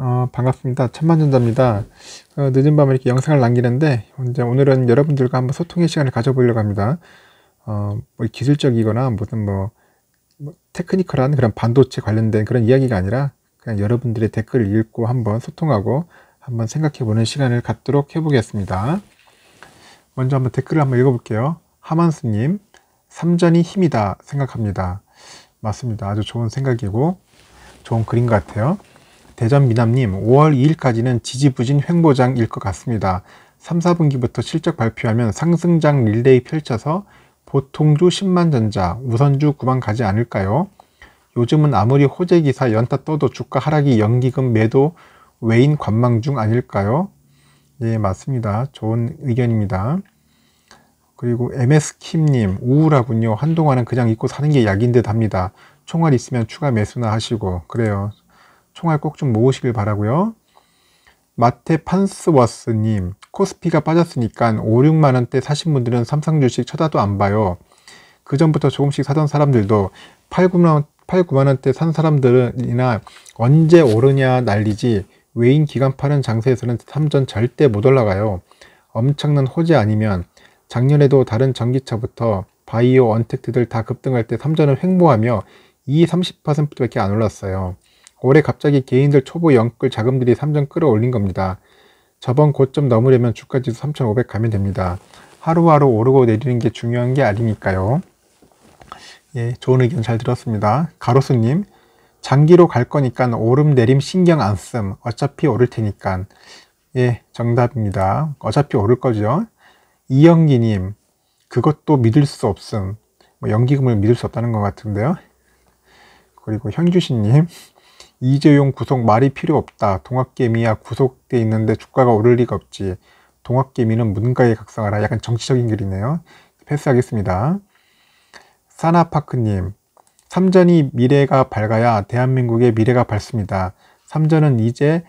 어, 반갑습니다. 천만전자입니다. 어, 늦은 밤에 이렇게 영상을 남기는데 이제 오늘은 여러분들과 한번 소통의 시간을 가져보려고 합니다. 어, 뭐 기술적이거나 무슨 뭐, 뭐, 테크니컬한 그런 반도체 관련된 그런 이야기가 아니라 그냥 여러분들의 댓글을 읽고 한번 소통하고 한번 생각해보는 시간을 갖도록 해보겠습니다. 먼저 한번 댓글을 한번 읽어볼게요. 하만스님, 삼전이 힘이다 생각합니다. 맞습니다. 아주 좋은 생각이고 좋은 그림 같아요. 대전 미남님 5월 2일까지는 지지부진 횡보장일 것 같습니다. 3, 4분기부터 실적 발표하면 상승장 릴레이 펼쳐서 보통주 10만 전자, 우선주 9만 가지 않을까요? 요즘은 아무리 호재 기사 연타 떠도 주가 하락이 연기금 매도 외인 관망 중 아닐까요? 예, 맞습니다. 좋은 의견입니다. 그리고 MS킴님, 우울하군요. 한동안은 그냥 입고 사는 게 약인 듯 합니다. 총알 있으면 추가 매수나 하시고. 그래요. 총알 꼭 좀 모으시길 바라고요. 마테판스워스님 코스피가 빠졌으니까 5, 6만원대 사신 분들은 삼성 주식 쳐다도 안 봐요. 그 전부터 조금씩 사던 사람들도 8, 9만원, 8, 9만원대 산 사람들이나 언제 오르냐 난리지 외인 기간 파는 장세에서는 삼전 절대 못 올라가요. 엄청난 호재 아니면 작년에도 다른 전기차부터 바이오 언택트들 다 급등할 때 삼전을 횡보하며 2, 30%밖에 안 올랐어요. 올해 갑자기 개인들 초보 영끌 자금들이 3점 끌어올린 겁니다. 저번 고점 넘으려면 주가지수 3,500 가면 됩니다. 하루하루 오르고 내리는 게 중요한 게 아니니까요. 예, 좋은 의견 잘 들었습니다. 가로수님, 장기로 갈 거니까 오름 내림 신경 안 씀. 어차피 오를 테니까. 예, 정답입니다. 어차피 오를 거죠. 이영기님, 그것도 믿을 수 없음. 뭐 연기금을 믿을 수 없다는 것 같은데요. 그리고 현규신님, 이재용 구속 말이 필요 없다. 동학개미야 구속돼 있는데 주가가 오를 리가 없지. 동학개미는 문가에 각성하라. 약간 정치적인 글이네요. 패스하겠습니다. 사나파크님, 삼전이 미래가 밝아야 대한민국의 미래가 밝습니다. 삼전은 이제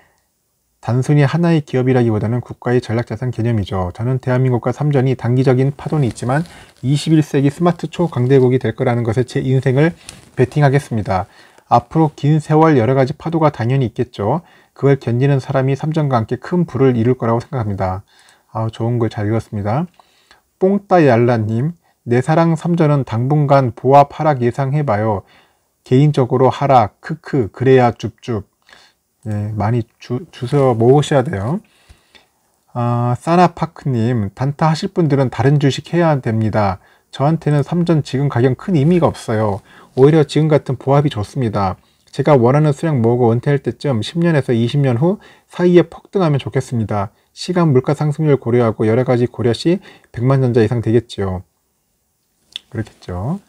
단순히 하나의 기업이라기보다는 국가의 전략자산 개념이죠. 저는 대한민국과 삼전이 단기적인 파도는 있지만 21세기 스마트 초강대국이 될 거라는 것에 제 인생을 베팅하겠습니다. 앞으로 긴 세월 여러 가지 파도가 당연히 있겠죠. 그걸 견디는 사람이 삼전과 함께 큰 부를 이룰 거라고 생각합니다. 아, 좋은 글 잘 읽었습니다. 뽕따얄라님, 내 사랑 삼전은 당분간 보합 하락 예상해봐요. 개인적으로 하락, 크크, 그래야 줍줍. 예, 많이 주, 주서 모으셔야 돼요. 아, 사나파크님, 단타 하실 분들은 다른 주식 해야 됩니다. 저한테는 삼전 지금 가격 큰 의미가 없어요. 오히려 지금 같은 보합이 좋습니다. 제가 원하는 수량 모으고 은퇴할 때쯤 10년에서 20년 후 사이에 폭등하면 좋겠습니다. 시간 물가 상승률 고려하고 여러 가지 고려 시 100만 전자 이상 되겠지요. 그렇겠죠.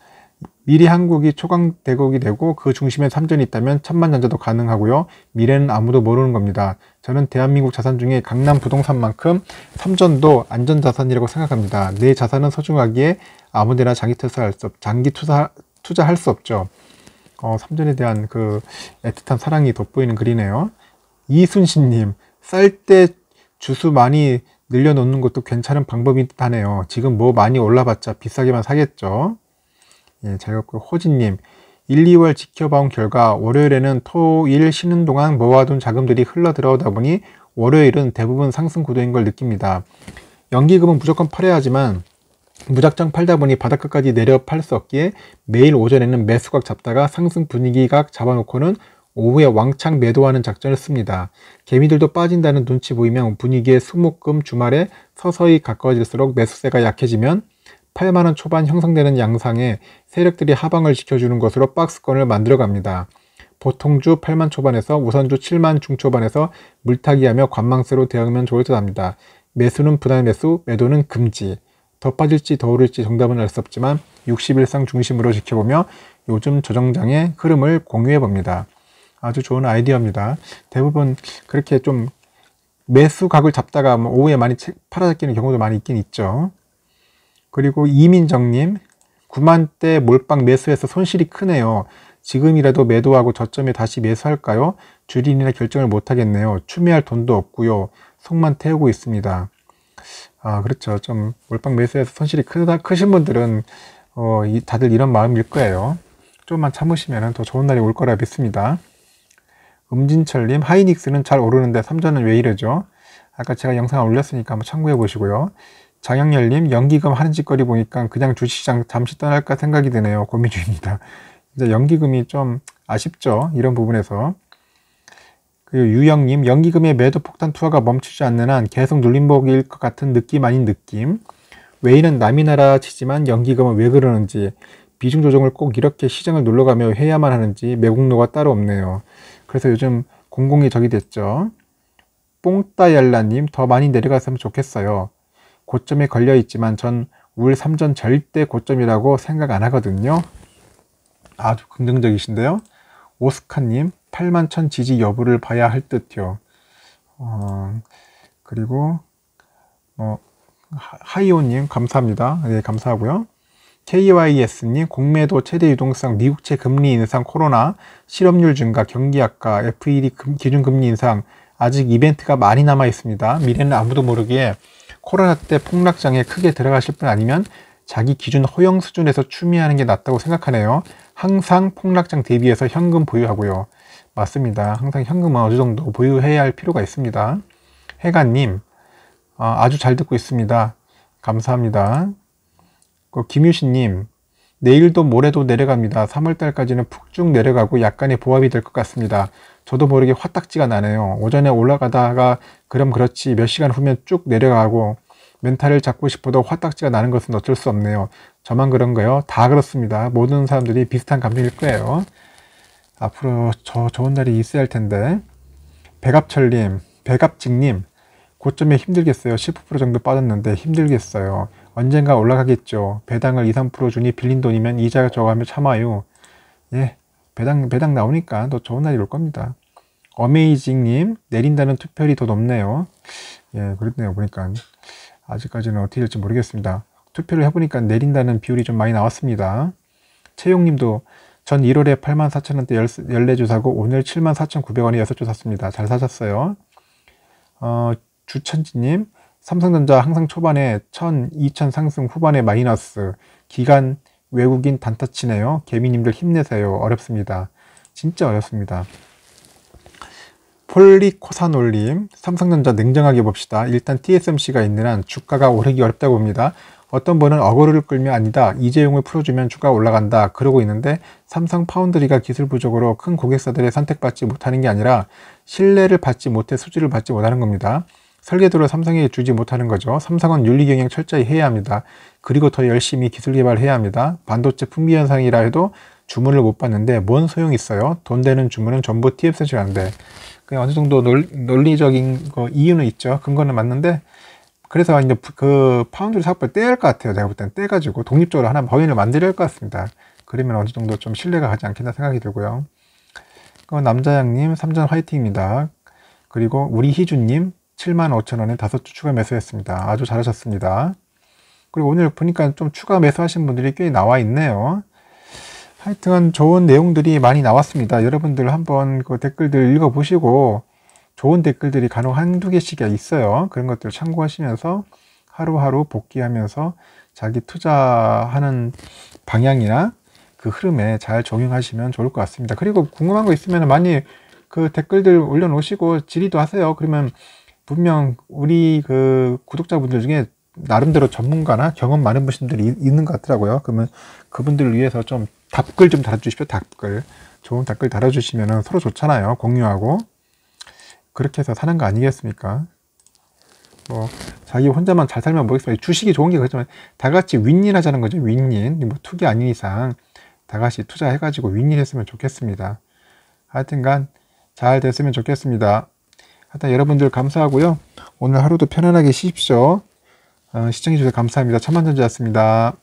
미리 한국이 초강 대국이 되고 그 중심에 삼전이 있다면 천만 전자도 가능하고요. 미래는 아무도 모르는 겁니다. 저는 대한민국 자산 중에 강남 부동산만큼 삼전도 안전자산이라고 생각합니다. 내 자산은 소중하기에 아무데나 장기 투자할 수, 장기 투자, 투자할 수 없죠. 어, 삼전에 대한 그 애틋한 사랑이 돋보이는 글이네요. 이순신님, 쌀 때 주수 많이 늘려놓는 것도 괜찮은 방법인 듯 하네요. 지금 뭐 많이 올라봤자 비싸게만 사겠죠. 예, 즐겁고 호진님, 1, 2월 지켜봐온 결과 월요일에는 토, 일 쉬는 동안 모아둔 자금들이 흘러 들어오다 보니 월요일은 대부분 상승 구도인 걸 느낍니다. 연기금은 무조건 팔아야 하지만 무작정 팔다 보니 바닥가까지 내려 팔 수 없기에 매일 오전에는 매수각 잡다가 상승 분위기각 잡아놓고는 오후에 왕창 매도하는 작전을 씁니다. 개미들도 빠진다는 눈치 보이면 분위기에 수목금 주말에 서서히 가까워질수록 매수세가 약해지면 8만원 초반 형성되는 양상에 세력들이 하방을 지켜주는 것으로 박스권을 만들어갑니다. 보통주 8만 초반에서 우선주 7만 중초반에서 물타기하며 관망세로 대응하면 좋을 듯 합니다. 매수는 분할 매수, 매도는 금지. 더 빠질지 더 오를지 정답은 알 수 없지만 60일상 중심으로 지켜보며 요즘 조정장의 흐름을 공유해 봅니다. 아주 좋은 아이디어입니다. 대부분 그렇게 좀 매수 각을 잡다가 뭐 오후에 많이 팔아잡히는 경우도 많이 있긴 있죠. 그리고 이민정님 9만대 몰빵 매수해서 손실이 크네요. 지금이라도 매도하고 저점에 다시 매수할까요? 주린이나 결정을 못하겠네요. 추미할 돈도 없고요. 속만 태우고 있습니다. 아, 그렇죠. 좀월빵 매수에서 손실이 크다, 크신 분들은 어, 이, 다들 이런 마음일 거예요. 좀만 참으시면 더 좋은 날이 올 거라 믿습니다. 음진철님, 하이닉스는 잘 오르는데 3전은 왜 이러죠? 아까 제가 영상 올렸으니까 한번 참고해 보시고요. 장영열님, 연기금 하는 짓거리 보니까 그냥 주식시장 잠시 떠날까 생각이 드네요. 고민 중입니다. 연기금이 좀 아쉽죠. 이런 부분에서. 그리고 유영님, 연기금의 매도 폭탄 투하가 멈추지 않는 한 계속 눌림목일 것 같은 느낌 아닌 느낌. 외이는 남이 나라 치지만 연기금은 왜 그러는지, 비중 조정을 꼭 이렇게 시장을 눌러가며 해야만 하는지 매국노가 따로 없네요. 그래서 요즘 공공이 적이 됐죠. 뽕따얄라님, 더 많이 내려갔으면 좋겠어요. 고점에 걸려있지만 전 울 3전 절대 고점이라고 생각 안 하거든요. 아주 긍정적이신데요. 오스카님, 8만 1000 지지 여부를 봐야 할 듯요. 어, 그리고 어, 하이오님 감사합니다. 네 감사하고요. KYS님 공매도 최대 유동성 미국채 금리 인상 코로나 실업률 증가 경기 악화 FED 기준 금리 인상 아직 이벤트가 많이 남아 있습니다. 미래는 아무도 모르기에 코로나 때 폭락장에 크게 들어가실 분 아니면 자기 기준 허용 수준에서 추미하는 게 낫다고 생각하네요. 항상 폭락장 대비해서 현금 보유하고요. 맞습니다. 항상 현금은 어느 정도 보유해야 할 필요가 있습니다. 해가님, 아, 아주 잘 듣고 있습니다. 감사합니다. 그 김유신님, 내일도 모레도 내려갑니다. 3월달까지는 푹 쭉 내려가고 약간의 보합이 될 것 같습니다. 저도 모르게 화딱지가 나네요. 오전에 올라가다가 그럼 그렇지 몇 시간 후면 쭉 내려가고 멘탈을 잡고 싶어도 화딱지가 나는 것은 어쩔 수 없네요. 저만 그런가요? 다 그렇습니다. 모든 사람들이 비슷한 감정일 거예요. 앞으로 저 좋은 날이 있어야 할 텐데 백압철님, 백압직님 고점에 힘들겠어요. 1 0 정도 빠졌는데 힘들겠어요. 언젠가 올라가겠죠. 배당을 2, 3% 주니 빌린 돈이면 이자 가 저감에 참아요. 예, 배당 배당 나오니까 더 좋은 날이 올 겁니다. 어메이징님 내린다는 투표율이 더 높네요. 예, 그렇네요. 보니까 아직까지는 어떻게 될지 모르겠습니다. 투표를 해보니까 내린다는 비율이 좀 많이 나왔습니다. 채용님도 전 1월에 84,000원대 14주 사고 오늘 74,900원에 6주 샀습니다. 잘 사셨어요. 어, 주천지님 삼성전자 항상 초반에 1000, 2000 상승 후반에 마이너스 기간 외국인 단타치네요. 개미님들 힘내세요. 어렵습니다. 진짜 어렵습니다. 폴리코사놀림 삼성전자 냉정하게 봅시다. 일단 TSMC가 있는 한 주가가 오르기 어렵다고 봅니다. 어떤 분은 어그로를 끌면 아니다. 이재용을 풀어주면 주가 올라간다. 그러고 있는데 삼성 파운드리가 기술 부족으로 큰 고객사들의 선택받지 못하는 게 아니라 신뢰를 받지 못해 수지를 받지 못하는 겁니다. 설계도를 삼성에 주지 못하는 거죠. 삼성은 윤리경영 철저히 해야 합니다. 그리고 더 열심히 기술 개발해야 합니다. 반도체 품귀 현상이라 해도 주문을 못 받는데 뭔 소용 있어요? 돈 되는 주문은 전부 TF 센치라는데 그냥 어느 정도 논리적인 거 이유는 있죠. 근거는 맞는데 그래서 이제 그 파운드를 삭을 떼야 할 것 같아요. 내가볼 땐 떼가지고 독립적으로 하나 법인을 만들어야 할 것 같습니다. 그러면 어느 정도 좀 신뢰가 가지 않겠나 생각이 들고요. 그 남자양님 3전 화이팅입니다. 그리고 우리 희준님 75,000원에 다섯 주 추가 매수했습니다. 아주 잘하셨습니다. 그리고 오늘 보니까 좀 추가 매수하신 분들이 꽤 나와 있네요. 하여튼 좋은 내용들이 많이 나왔습니다. 여러분들 한번 그 댓글들 읽어보시고 좋은 댓글들이 간혹 한두 개씩 있어요. 그런 것들을 참고하시면서 하루하루 복귀하면서 자기 투자하는 방향이나 그 흐름에 잘 적용하시면 좋을 것 같습니다. 그리고 궁금한 거 있으면 많이 그 댓글들 올려놓으시고 질의도 하세요. 그러면 분명 우리 그 구독자분들 중에 나름대로 전문가나 경험 많은 분들이 있는 것 같더라고요. 그러면 그분들을 위해서 좀 답글 좀 달아주십시오. 답글. 좋은 댓글 달아주시면 서로 좋잖아요. 공유하고. 그렇게 해서 사는 거 아니겠습니까? 뭐 자기 혼자만 잘 살면 뭐겠습니까? 주식이 좋은 게 그렇지만 다 같이 윈윈 하자는 거죠. 윈윈. 뭐 투기 아닌 이상 다 같이 투자해가지고 윈윈 했으면 좋겠습니다. 하여튼간 잘 됐으면 좋겠습니다. 하여튼 여러분들 감사하고요. 오늘 하루도 편안하게 쉬십시오. 어, 시청해주셔서 감사합니다. 천만전자였습니다.